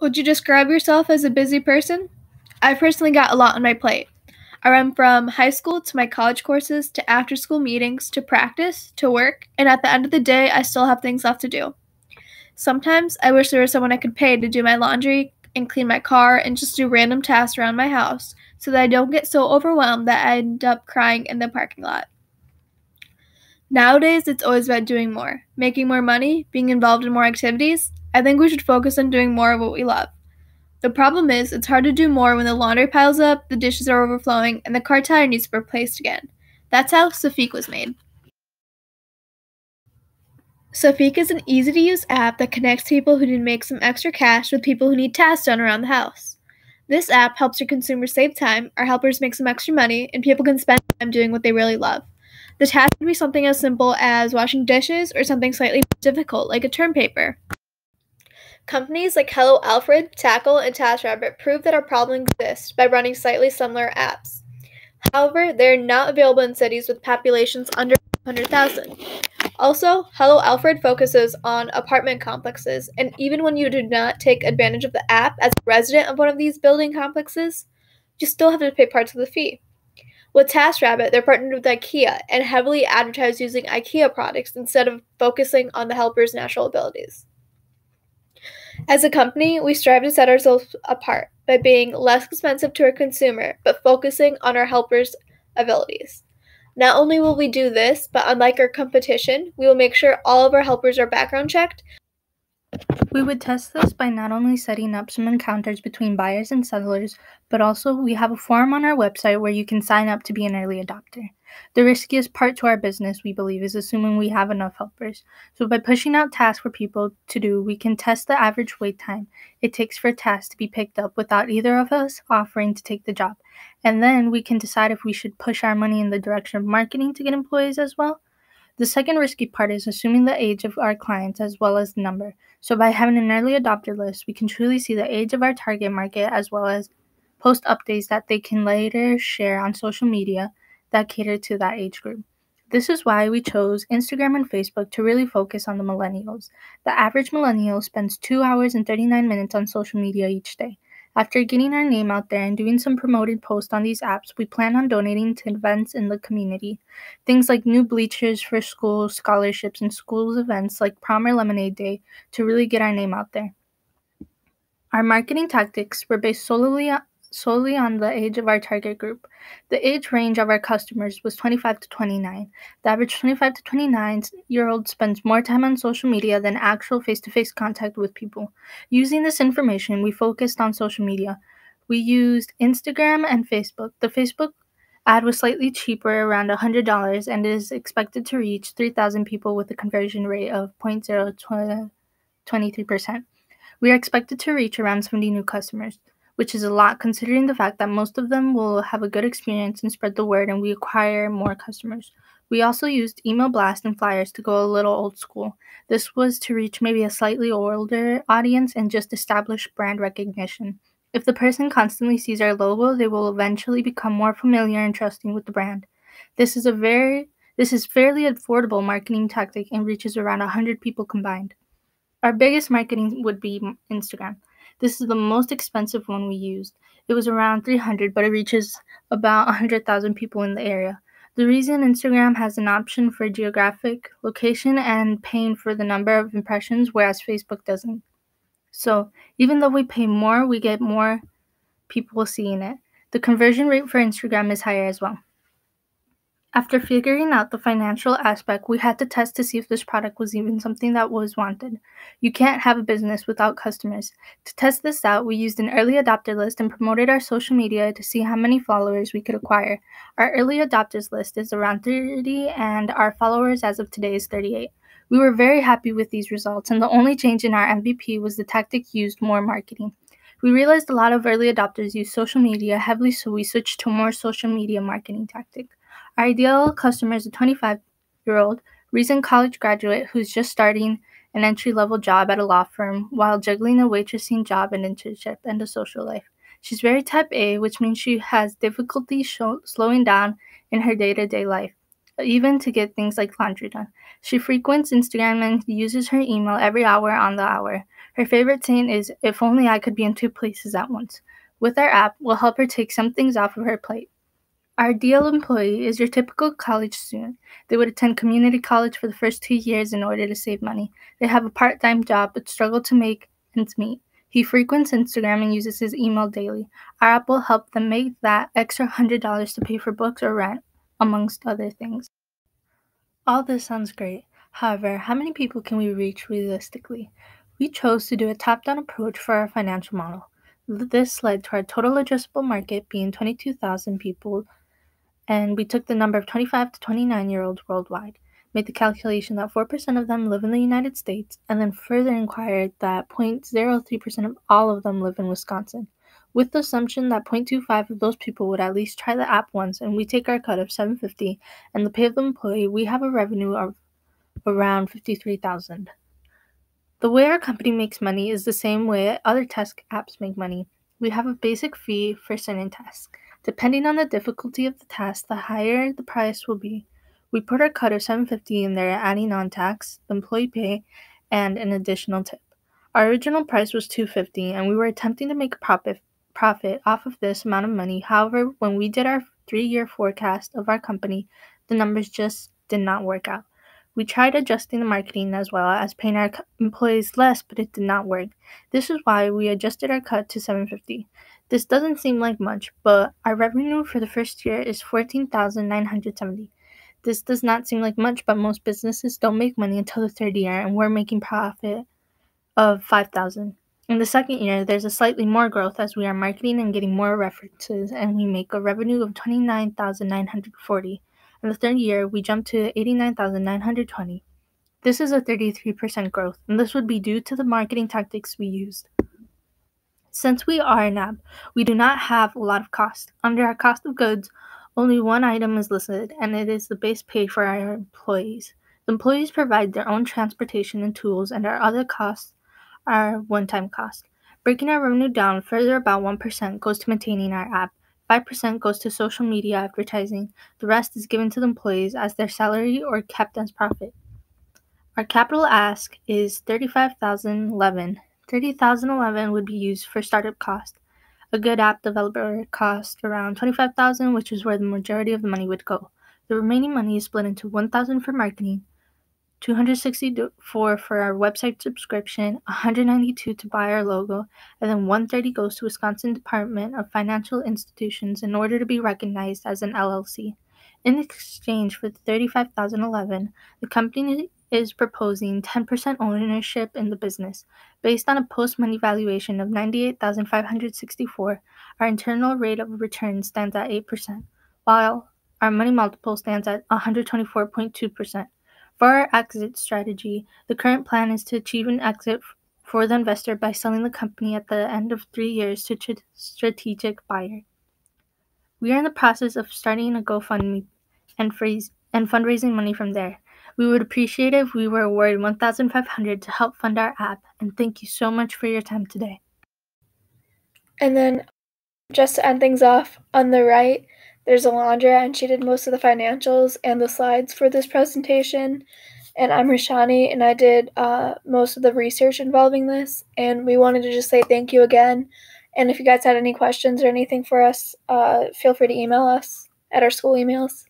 Would you describe yourself as a busy person? I personally got a lot on my plate. I run from high school to my college courses to after school meetings to practice to work, and at the end of the day, I still have things left to do. Sometimes I wish there was someone I could pay to do my laundry and clean my car and just do random tasks around my house so that I don't get so overwhelmed that I end up crying in the parking lot. Nowadays, it's always about doing more, making more money, being involved in more activities, I think we should focus on doing more of what we love. The problem is, it's hard to do more when the laundry piles up, the dishes are overflowing, and the car tire needs to be replaced again. That's how Safiq was made. Safiq is an easy to use app that connects people who need to make some extra cash with people who need tasks done around the house. This app helps your consumers save time, our helpers make some extra money, and people can spend time doing what they really love. The task can be something as simple as washing dishes or something slightly more difficult like a term paper. Companies like Hello Alfred, Tackle, and TaskRabbit prove that our problem exists by running slightly similar apps. However, they are not available in cities with populations under 100,000. Also, Hello Alfred focuses on apartment complexes, and even when you do not take advantage of the app as a resident of one of these building complexes, you still have to pay parts of the fee. With TaskRabbit, they're partnered with IKEA and heavily advertise using IKEA products instead of focusing on the helper's natural abilities. As a company, we strive to set ourselves apart by being less expensive to our consumer, but focusing on our helpers' abilities. Not only will we do this, but unlike our competition, we will make sure all of our helpers are background checked we would test this by not only setting up some encounters between buyers and sellers, but also we have a form on our website where you can sign up to be an early adopter. The riskiest part to our business, we believe, is assuming we have enough helpers. So by pushing out tasks for people to do, we can test the average wait time it takes for tasks to be picked up without either of us offering to take the job. And then we can decide if we should push our money in the direction of marketing to get employees as well the second risky part is assuming the age of our clients as well as the number. So, by having an early adopter list, we can truly see the age of our target market as well as post updates that they can later share on social media that cater to that age group. This is why we chose Instagram and Facebook to really focus on the millennials. The average millennial spends 2 hours and 39 minutes on social media each day. After getting our name out there and doing some promoted posts on these apps, we plan on donating to events in the community. Things like new bleachers for schools, scholarships, and schools events like prom or lemonade day to really get our name out there. Our marketing tactics were based solely solely on the age of our target group. The age range of our customers was 25 to 29. The average 25 to 29 year old spends more time on social media than actual face to face contact with people. Using this information, we focused on social media. We used Instagram and Facebook. The Facebook ad was slightly cheaper, around $100, and is expected to reach 3,000 people with a conversion rate of 0.023%. We are expected to reach around 70 new customers which is a lot considering the fact that most of them will have a good experience and spread the word and we acquire more customers. We also used email blasts and flyers to go a little old school. This was to reach maybe a slightly older audience and just establish brand recognition. If the person constantly sees our logo, they will eventually become more familiar and trusting with the brand. This is a very this is fairly affordable marketing tactic and reaches around 100 people combined. Our biggest marketing would be Instagram. This is the most expensive one we used. It was around 300, but it reaches about 100,000 people in the area. The reason Instagram has an option for geographic location and paying for the number of impressions, whereas Facebook doesn't. So, even though we pay more, we get more people seeing it. The conversion rate for Instagram is higher as well. After figuring out the financial aspect, we had to test to see if this product was even something that was wanted. You can't have a business without customers. To test this out, we used an early adopter list and promoted our social media to see how many followers we could acquire. Our early adopters list is around 30, and our followers as of today is 38. We were very happy with these results, and the only change in our MVP was the tactic used more marketing. We realized a lot of early adopters use social media heavily, so we switched to more social media marketing tactic. Our ideal customer is a 25 year old recent college graduate who's just starting an entry level job at a law firm while juggling a waitressing job, an internship, and a social life. She's very type A, which means she has difficulty show- slowing down in her day to day life, even to get things like laundry done. She frequents Instagram and uses her email every hour on the hour. Her favorite saying is, If only I could be in two places at once. With our app, we'll help her take some things off of her plate. Our ideal employee is your typical college student. They would attend community college for the first two years in order to save money. They have a part time job but struggle to make ends meet. He frequents Instagram and uses his email daily. Our app will help them make that extra $100 to pay for books or rent, amongst other things. All this sounds great. However, how many people can we reach realistically? We chose to do a top down approach for our financial model. This led to our total addressable market being 22,000 people and we took the number of 25 to 29 year olds worldwide, made the calculation that 4% of them live in the United States, and then further inquired that 0.03% of all of them live in Wisconsin, with the assumption that 0.25 of those people would at least try the app once and we take our cut of 750 and the pay of the employee, we have a revenue of around 53,000. The way our company makes money is the same way other task apps make money. We have a basic fee for certain tasks Depending on the difficulty of the task, the higher the price will be. We put our cut of 750 in there, adding on tax, employee pay, and an additional tip. Our original price was 250 and we were attempting to make a profit profit off of this amount of money. However, when we did our 3-year forecast of our company, the numbers just did not work out. We tried adjusting the marketing as well as paying our employees less, but it did not work. This is why we adjusted our cut to 750. This doesn't seem like much, but our revenue for the first year is 14,970. This does not seem like much, but most businesses don't make money until the third year, and we're making profit of 5,000. In the second year, there's a slightly more growth as we are marketing and getting more references, and we make a revenue of 29,940. In the third year, we jump to 89,920. This is a 33% growth, and this would be due to the marketing tactics we used. Since we are a NAB, we do not have a lot of cost. Under our cost of goods, only one item is listed, and it is the base pay for our employees. The employees provide their own transportation and tools, and our other costs are one time costs. Breaking our revenue down further, about 1% goes to maintaining our app, 5% goes to social media advertising, the rest is given to the employees as their salary or kept as profit. Our capital ask is 35,011 30,011 would be used for startup cost. A good app developer cost around 25,000, which is where the majority of the money would go. The remaining money is split into 1,000 for marketing, 264 for our website subscription, 192 to buy our logo, and then 130 goes to Wisconsin Department of Financial Institutions in order to be recognized as an LLC. In exchange for the 35,011, the company is proposing 10% ownership in the business. Based on a post money valuation of 98,564, our internal rate of return stands at 8%, while our money multiple stands at 124.2%. For our exit strategy, the current plan is to achieve an exit for the investor by selling the company at the end of three years to a strategic buyer. We are in the process of starting a GoFundMe and, and fundraising money from there. We would appreciate if we were awarded 1500 to help fund our app, and thank you so much for your time today. And then, just to end things off, on the right, there's Alondra, and she did most of the financials and the slides for this presentation. And I'm Rashani, and I did uh, most of the research involving this. And we wanted to just say thank you again. And if you guys had any questions or anything for us, uh, feel free to email us at our school emails.